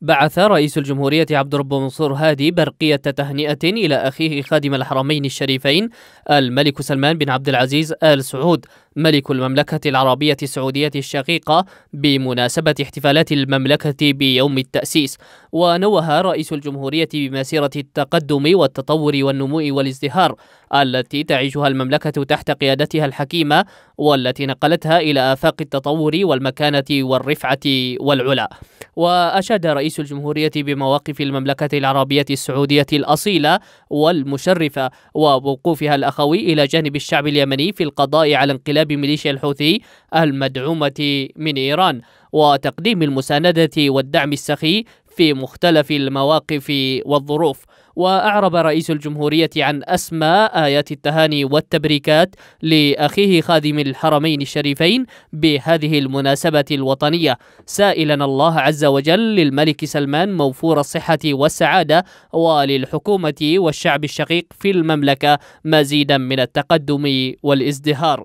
بعث رئيس الجمهورية عبد الرب منصور هادي برقية تهنئة إلى أخيه خادم الحرمين الشريفين الملك سلمان بن عبد العزيز آل سعود ملك المملكة العربية السعودية الشقيقة بمناسبة احتفالات المملكة بيوم التأسيس ونوه رئيس الجمهورية بمسيرة التقدم والتطور والنمو والازدهار التي تعيشها المملكة تحت قيادتها الحكيمة والتي نقلتها إلى آفاق التطور والمكانة والرفعة والعلا وأشاد رئيس الجمهورية بمواقف المملكة العربية السعودية الأصيلة والمشرفة ووقوفها الأخوي إلى جانب الشعب اليمني في القضاء على انقلاب بميليشيا الحوثي المدعومة من إيران وتقديم المساندة والدعم السخي في مختلف المواقف والظروف وأعرب رئيس الجمهورية عن أسمى آيات التهاني والتبريكات لأخيه خادم الحرمين الشريفين بهذه المناسبة الوطنية سائلا الله عز وجل للملك سلمان موفور الصحة والسعادة وللحكومة والشعب الشقيق في المملكة مزيدا من التقدم والازدهار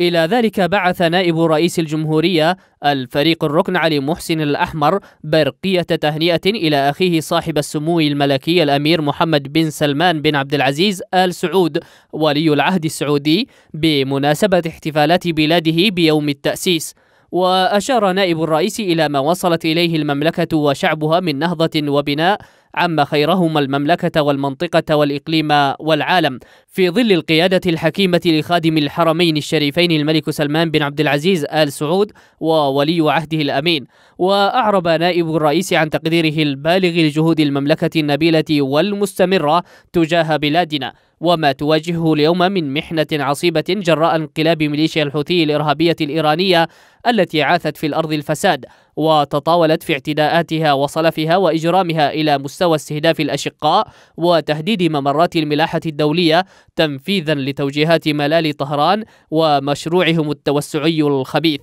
إلى ذلك بعث نائب رئيس الجمهورية الفريق الركن علي محسن الأحمر برقية تهنئة إلى أخيه صاحب السمو الملكي الأمير محمد بن سلمان بن عبد العزيز آل سعود ولي العهد السعودي بمناسبة احتفالات بلاده بيوم التأسيس وأشار نائب الرئيس إلى ما وصلت إليه المملكة وشعبها من نهضة وبناء عم خيرهما المملكة والمنطقة والإقليم والعالم في ظل القيادة الحكيمة لخادم الحرمين الشريفين الملك سلمان بن عبد العزيز آل سعود وولي عهده الأمين وأعرب نائب الرئيس عن تقديره البالغ لجهود المملكة النبيلة والمستمرة تجاه بلادنا وما تواجهه اليوم من محنة عصيبة جراء انقلاب ميليشيا الحوثي الإرهابية الإيرانية التي عاثت في الأرض الفساد وتطاولت في اعتداءاتها وصلفها وإجرامها إلى مستوى استهداف الأشقاء وتهديد ممرات الملاحة الدولية تنفيذا لتوجيهات ملال طهران ومشروعهم التوسعي الخبيث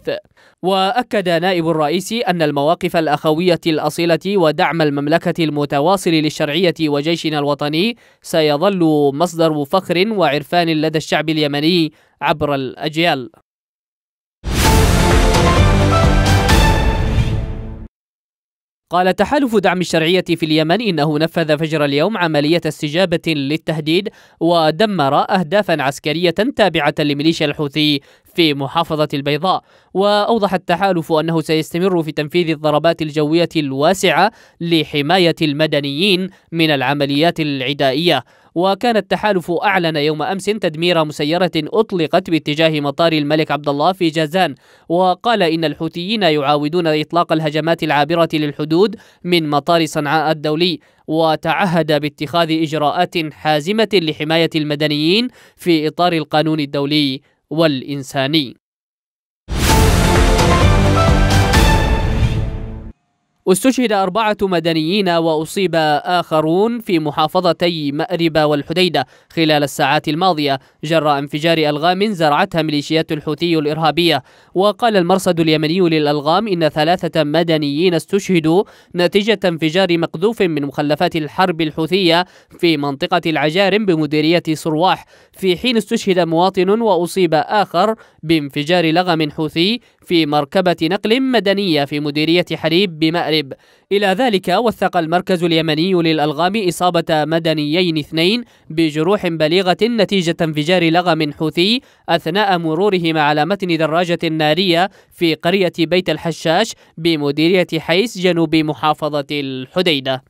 وأكد نائب الرئيس أن المواقف الأخوية الأصيلة ودعم المملكة المتواصل للشرعية وجيشنا الوطني سيظل مصدر فخر وعرفان لدى الشعب اليمني عبر الأجيال قال تحالف دعم الشرعية في اليمن إنه نفذ فجر اليوم عملية استجابة للتهديد ودمر أهدافا عسكرية تابعة لميليشيا الحوثي في محافظة البيضاء وأوضح التحالف أنه سيستمر في تنفيذ الضربات الجوية الواسعة لحماية المدنيين من العمليات العدائية وكان التحالف أعلن يوم أمس تدمير مسيرة أطلقت باتجاه مطار الملك عبد الله في جازان وقال إن الحوثيين يعاودون إطلاق الهجمات العابرة للحدود من مطار صنعاء الدولي وتعهد باتخاذ إجراءات حازمة لحماية المدنيين في إطار القانون الدولي والإنساني واستشهد أربعة مدنيين وأصيب آخرون في محافظتي مأرب والحديدة خلال الساعات الماضية جراء انفجار ألغام زرعتها ميليشيات الحوثي الإرهابية وقال المرصد اليمني للألغام إن ثلاثة مدنيين استشهدوا نتيجة انفجار مقذوف من مخلفات الحرب الحوثية في منطقة العجارم بمديرية صرواح في حين استشهد مواطن وأصيب آخر بانفجار لغم حوثي في مركبة نقل مدنية في مديرية حريب بمأرب المغرب إلى ذلك وثق المركز اليمني للألغام إصابة مدنيين اثنين بجروح بليغة نتيجة انفجار لغم حوثي أثناء مرورهم على متن دراجة نارية في قرية بيت الحشاش بمديرية حيس جنوب محافظة الحديدة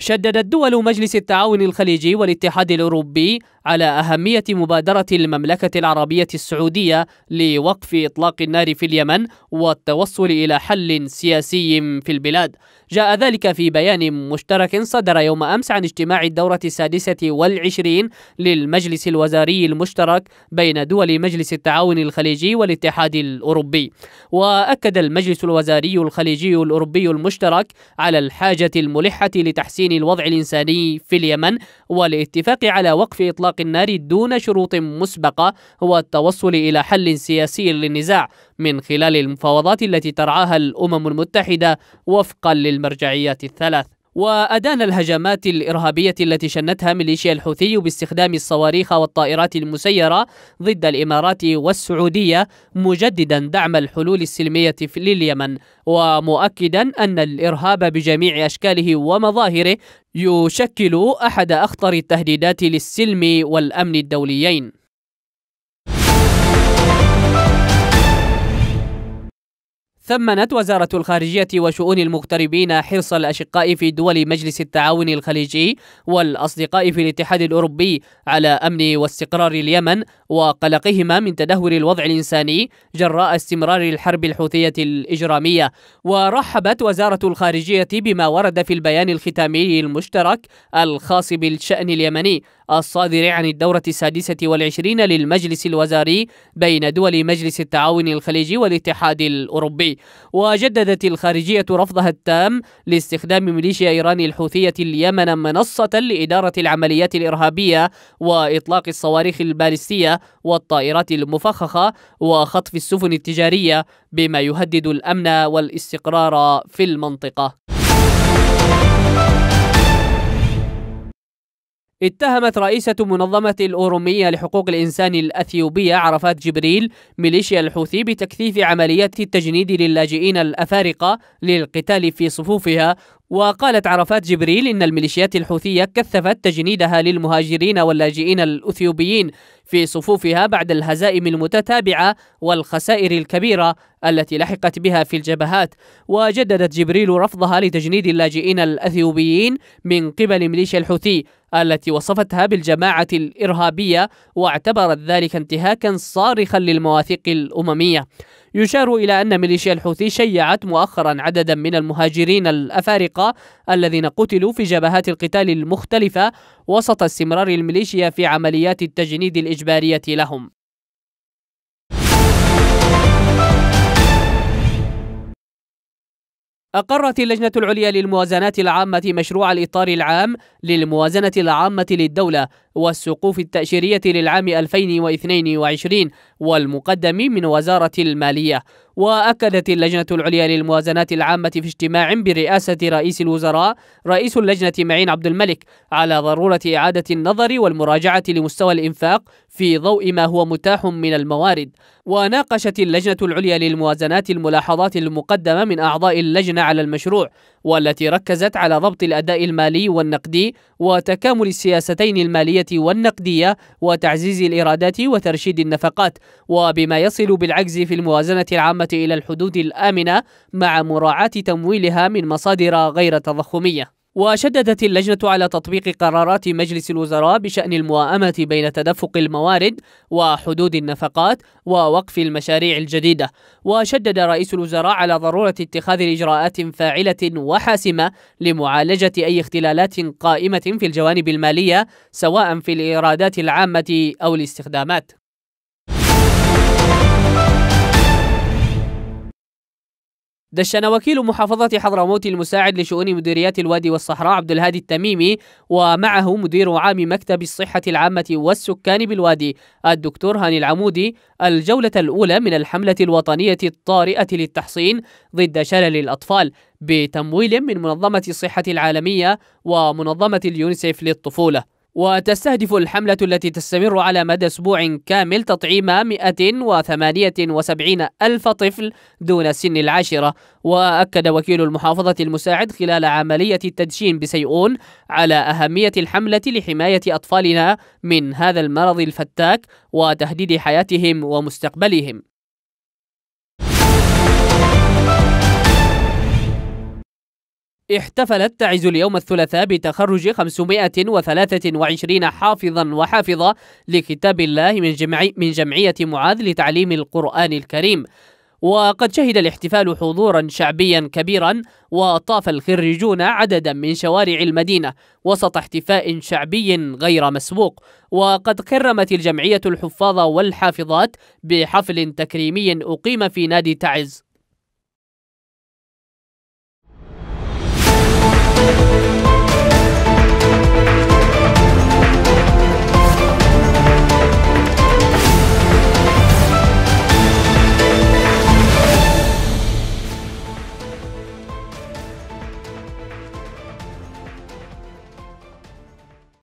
شددت دول مجلس التعاون الخليجي والاتحاد الأوروبي على أهمية مبادرة المملكة العربية السعودية لوقف إطلاق النار في اليمن والتوصل إلى حل سياسي في البلاد جاء ذلك في بيان مشترك صدر يوم أمس عن اجتماع الدورة السادسة والعشرين للمجلس الوزاري المشترك بين دول مجلس التعاون الخليجي والاتحاد الأوروبي وأكد المجلس الوزاري الخليجي الأوروبي المشترك على الحاجة الملحة لتحسين تحسين الوضع الإنساني في اليمن والاتفاق على وقف إطلاق النار دون شروط مسبقة والتوصل إلى حل سياسي للنزاع من خلال المفاوضات التي ترعاها الأمم المتحدة وفقا للمرجعيات الثلاث وأدان الهجمات الإرهابية التي شنتها ميليشيا الحوثي باستخدام الصواريخ والطائرات المسيرة ضد الإمارات والسعودية مجددا دعم الحلول السلمية لليمن ومؤكدا أن الإرهاب بجميع أشكاله ومظاهره يشكل أحد أخطر التهديدات للسلم والأمن الدوليين ثمنت وزارة الخارجية وشؤون المغتربين حرص الأشقاء في دول مجلس التعاون الخليجي والأصدقاء في الاتحاد الأوروبي على أمن واستقرار اليمن وقلقهما من تدهور الوضع الإنساني جراء استمرار الحرب الحوثية الإجرامية ورحبت وزارة الخارجية بما ورد في البيان الختامي المشترك الخاص بالشأن اليمني الصادر عن الدورة السادسة والعشرين للمجلس الوزاري بين دول مجلس التعاون الخليجي والاتحاد الأوروبي وجددت الخارجية رفضها التام لاستخدام ميليشيا إيران الحوثية اليمن منصة لإدارة العمليات الإرهابية وإطلاق الصواريخ البالستية والطائرات المفخخة وخطف السفن التجارية بما يهدد الأمن والاستقرار في المنطقة اتهمت رئيسة منظمة الأورومية لحقوق الإنسان الأثيوبية عرفات جبريل ميليشيا الحوثي بتكثيف عمليات التجنيد للاجئين الأفارقة للقتال في صفوفها وقالت عرفات جبريل إن الميليشيات الحوثية كثفت تجنيدها للمهاجرين واللاجئين الأثيوبيين في صفوفها بعد الهزائم المتتابعة والخسائر الكبيرة التي لحقت بها في الجبهات وجددت جبريل رفضها لتجنيد اللاجئين الأثيوبيين من قبل ميليشيا الحوثي التي وصفتها بالجماعة الإرهابية واعتبرت ذلك انتهاكا صارخا للمواثيق الأممية يشار إلى أن ميليشيا الحوثي شيعت مؤخرا عددا من المهاجرين الأفارقة الذين قتلوا في جبهات القتال المختلفة وسط استمرار الميليشيا في عمليات التجنيد الإجبارية لهم أقرت اللجنة العليا للموازنات العامة مشروع الإطار العام للموازنة العامة للدولة والسقوف التأشيرية للعام 2022 والمقدم من وزارة المالية وأكدت اللجنة العليا للموازنات العامة في اجتماع برئاسة رئيس الوزراء رئيس اللجنة معين عبد الملك على ضرورة إعادة النظر والمراجعة لمستوى الإنفاق في ضوء ما هو متاح من الموارد وناقشت اللجنة العليا للموازنات الملاحظات المقدمة من أعضاء اللجنة على المشروع والتي ركزت على ضبط الأداء المالي والنقدي وتكامل السياستين المالية المالية والنقدية وتعزيز الإيرادات وترشيد النفقات وبما يصل بالعجز في الموازنة العامة إلى الحدود الآمنة مع مراعاة تمويلها من مصادر غير تضخمية وشددت اللجنة على تطبيق قرارات مجلس الوزراء بشأن الموائمة بين تدفق الموارد وحدود النفقات ووقف المشاريع الجديدة، وشدد رئيس الوزراء على ضرورة اتخاذ إجراءات فاعلة وحاسمة لمعالجة أي اختلالات قائمة في الجوانب المالية سواء في الإيرادات العامة أو الاستخدامات. دشن وكيل محافظة حضرموت المساعد لشؤون مديريات الوادي والصحراء عبد الهادي التميمي ومعه مدير عام مكتب الصحة العامة والسكان بالوادي الدكتور هاني العمودي الجولة الأولى من الحملة الوطنية الطارئة للتحصين ضد شلل الأطفال بتمويل من منظمة الصحة العالمية ومنظمة اليونسيف للطفولة وتستهدف الحملة التي تستمر على مدى أسبوع كامل تطعيم 178 ألف طفل دون سن العاشرة وأكد وكيل المحافظة المساعد خلال عملية التدشين بسيئون على أهمية الحملة لحماية أطفالنا من هذا المرض الفتاك وتهديد حياتهم ومستقبلهم احتفلت تعز اليوم الثلاثاء بتخرج 523 حافظا وحافظة لكتاب الله من, جمعي من جمعية معاذ لتعليم القرآن الكريم وقد شهد الاحتفال حضورا شعبيا كبيرا وطاف الخريجون عددا من شوارع المدينة وسط احتفاء شعبي غير مسبوق وقد كرمت الجمعية الحفاظ والحافظات بحفل تكريمي أقيم في نادي تعز